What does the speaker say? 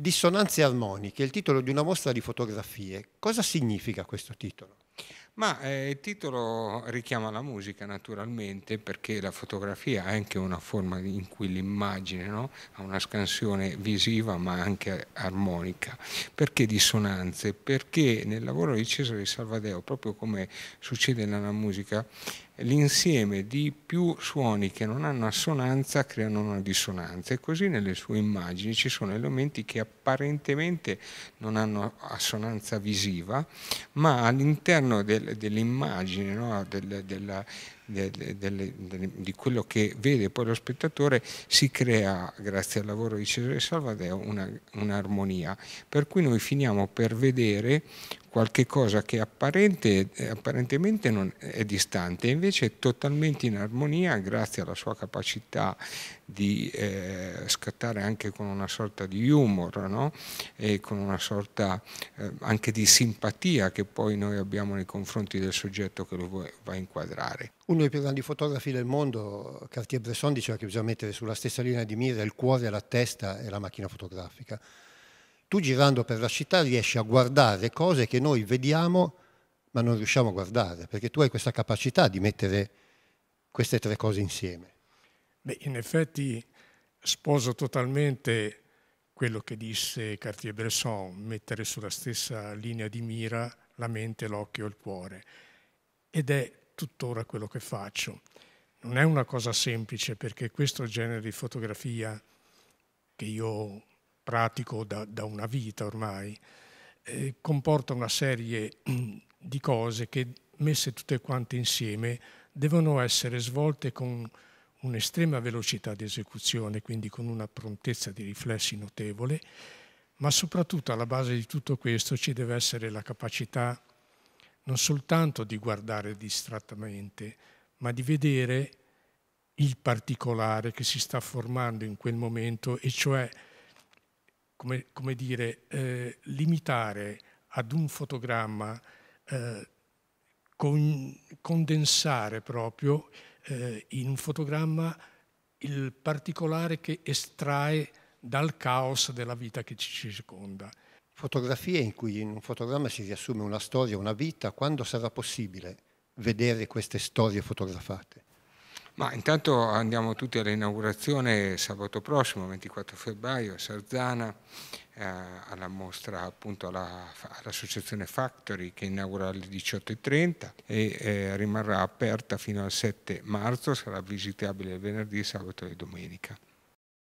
Dissonanze armoniche, il titolo di una mostra di fotografie. Cosa significa questo titolo? Ma eh, il titolo richiama la musica naturalmente perché la fotografia è anche una forma in cui l'immagine no? ha una scansione visiva ma anche armonica. Perché dissonanze? Perché nel lavoro di Cesare Salvadeo, proprio come succede nella musica, l'insieme di più suoni che non hanno assonanza creano una dissonanza e così nelle sue immagini ci sono elementi che apparentemente non hanno assonanza visiva ma all'interno del, dell'immagine no? del, della, delle, delle, di quello che vede poi lo spettatore, si crea, grazie al lavoro di Cesare Salvadeo, un'armonia. per cui noi finiamo per vedere qualche cosa che apparente, apparentemente non è distante, invece è totalmente in armonia grazie alla sua capacità di eh, scattare anche con una sorta di humor no? e con una sorta eh, anche di simpatia che poi noi abbiamo nei confronti del soggetto che lo va a inquadrare. Un uno dei più grandi fotografi del mondo, Cartier-Bresson, diceva che bisogna mettere sulla stessa linea di mira il cuore, la testa e la macchina fotografica. Tu girando per la città riesci a guardare cose che noi vediamo ma non riusciamo a guardare, perché tu hai questa capacità di mettere queste tre cose insieme. Beh, in effetti sposo totalmente quello che disse Cartier-Bresson, mettere sulla stessa linea di mira la mente, l'occhio e il cuore. Ed è tuttora quello che faccio. Non è una cosa semplice perché questo genere di fotografia che io pratico da, da una vita ormai eh, comporta una serie di cose che messe tutte quante insieme devono essere svolte con un'estrema velocità di esecuzione, quindi con una prontezza di riflessi notevole, ma soprattutto alla base di tutto questo ci deve essere la capacità non soltanto di guardare distrattamente, ma di vedere il particolare che si sta formando in quel momento e cioè, come, come dire, eh, limitare ad un fotogramma, eh, con, condensare proprio eh, in un fotogramma il particolare che estrae dal caos della vita che ci circonda. Fotografie in cui in un fotogramma si riassume una storia, una vita, quando sarà possibile vedere queste storie fotografate? Ma intanto andiamo tutti all'inaugurazione sabato prossimo, 24 febbraio, a Sarzana, eh, alla mostra appunto all'associazione Factory che inaugura alle 18.30 e eh, rimarrà aperta fino al 7 marzo, sarà visitabile il venerdì, sabato e domenica.